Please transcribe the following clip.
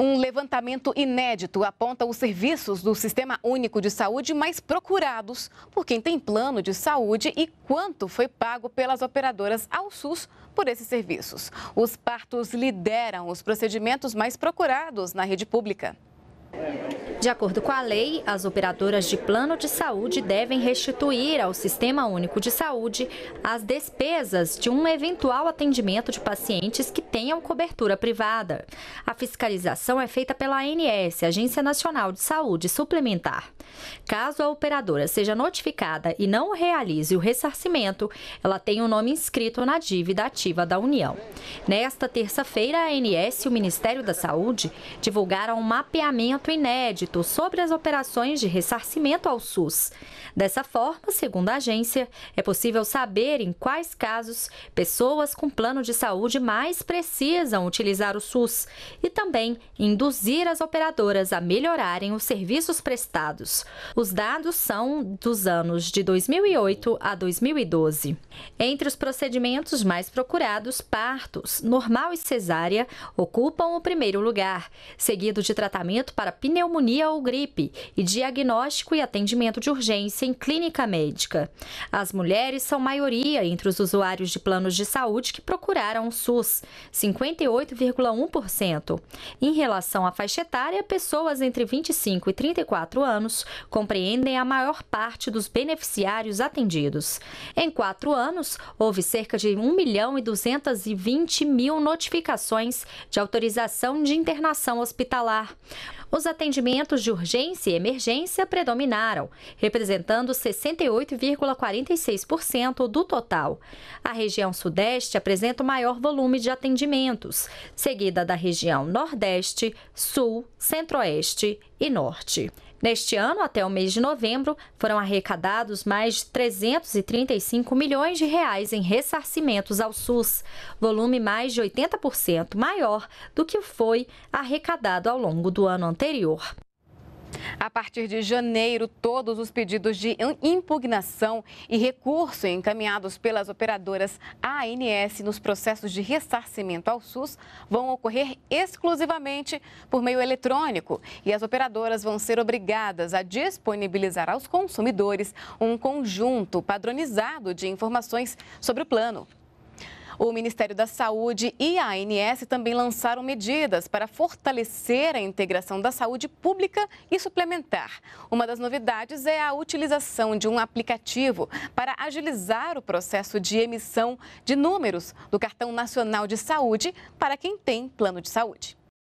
Um levantamento inédito aponta os serviços do Sistema Único de Saúde mais procurados por quem tem plano de saúde e quanto foi pago pelas operadoras ao SUS por esses serviços. Os partos lideram os procedimentos mais procurados na rede pública. De acordo com a lei, as operadoras de plano de saúde devem restituir ao Sistema Único de Saúde as despesas de um eventual atendimento de pacientes que tenham cobertura privada. A fiscalização é feita pela ANS, Agência Nacional de Saúde Suplementar. Caso a operadora seja notificada e não realize o ressarcimento, ela tem o um nome inscrito na dívida ativa da União. Nesta terça-feira, a ANS e o Ministério da Saúde divulgaram um mapeamento inédito sobre as operações de ressarcimento ao SUS. Dessa forma, segundo a agência, é possível saber em quais casos pessoas com plano de saúde mais precisam utilizar o SUS e também induzir as operadoras a melhorarem os serviços prestados. Os dados são dos anos de 2008 a 2012. Entre os procedimentos mais procurados, partos, normal e cesárea ocupam o primeiro lugar, seguido de tratamento para pneumonia pneumonia ou gripe e diagnóstico e atendimento de urgência em clínica médica. As mulheres são maioria entre os usuários de planos de saúde que procuraram o SUS, 58,1%. Em relação à faixa etária, pessoas entre 25 e 34 anos compreendem a maior parte dos beneficiários atendidos. Em quatro anos, houve cerca de 1 milhão e 220 mil notificações de autorização de internação hospitalar. Os atendimentos atendimentos de urgência e emergência predominaram, representando 68,46% do total. A região Sudeste apresenta o maior volume de atendimentos, seguida da região Nordeste, Sul, Centro-Oeste e Norte. Neste ano, até o mês de novembro, foram arrecadados mais de 335 milhões de reais em ressarcimentos ao SUS, volume mais de 80% maior do que foi arrecadado ao longo do ano anterior. A partir de janeiro, todos os pedidos de impugnação e recurso encaminhados pelas operadoras ANS nos processos de ressarcimento ao SUS vão ocorrer exclusivamente por meio eletrônico e as operadoras vão ser obrigadas a disponibilizar aos consumidores um conjunto padronizado de informações sobre o plano. O Ministério da Saúde e a ANS também lançaram medidas para fortalecer a integração da saúde pública e suplementar. Uma das novidades é a utilização de um aplicativo para agilizar o processo de emissão de números do Cartão Nacional de Saúde para quem tem plano de saúde.